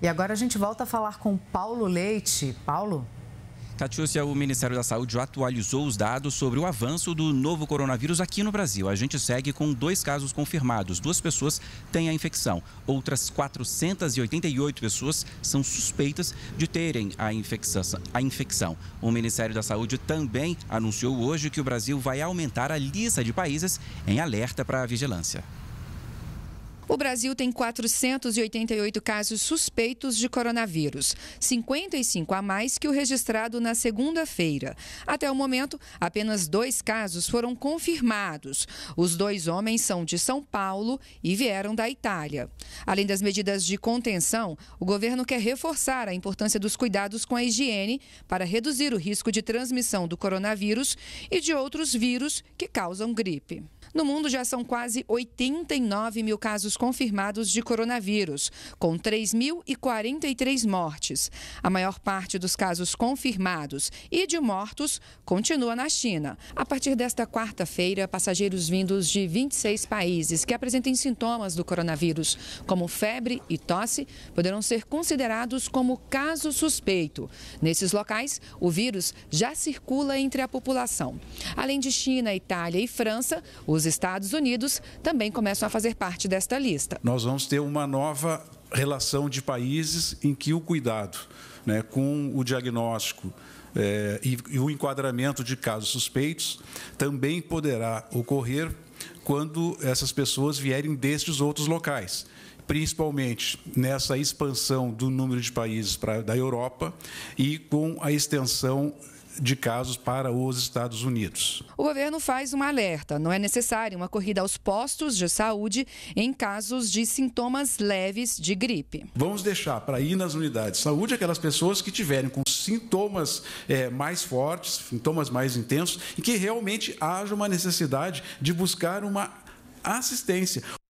E agora a gente volta a falar com Paulo Leite. Paulo? Catiúcia, o Ministério da Saúde atualizou os dados sobre o avanço do novo coronavírus aqui no Brasil. A gente segue com dois casos confirmados. Duas pessoas têm a infecção. Outras 488 pessoas são suspeitas de terem a infecção. A infecção. O Ministério da Saúde também anunciou hoje que o Brasil vai aumentar a lista de países em alerta para a vigilância. O Brasil tem 488 casos suspeitos de coronavírus, 55 a mais que o registrado na segunda-feira. Até o momento, apenas dois casos foram confirmados. Os dois homens são de São Paulo e vieram da Itália. Além das medidas de contenção, o governo quer reforçar a importância dos cuidados com a higiene para reduzir o risco de transmissão do coronavírus e de outros vírus que causam gripe. No mundo já são quase 89 mil casos confirmados de coronavírus, com 3.043 mortes. A maior parte dos casos confirmados e de mortos continua na China. A partir desta quarta-feira, passageiros vindos de 26 países que apresentem sintomas do coronavírus, como febre e tosse, poderão ser considerados como caso suspeito. Nesses locais, o vírus já circula entre a população. Além de China, Itália e França, o os Estados Unidos também começam a fazer parte desta lista. Nós vamos ter uma nova relação de países em que o cuidado né, com o diagnóstico é, e, e o enquadramento de casos suspeitos também poderá ocorrer quando essas pessoas vierem destes outros locais principalmente nessa expansão do número de países pra, da Europa e com a extensão de casos para os Estados Unidos. O governo faz um alerta: não é necessária uma corrida aos postos de saúde em casos de sintomas leves de gripe. Vamos deixar para ir nas unidades de saúde aquelas pessoas que tiverem com sintomas é, mais fortes, sintomas mais intensos, e que realmente haja uma necessidade de buscar uma assistência.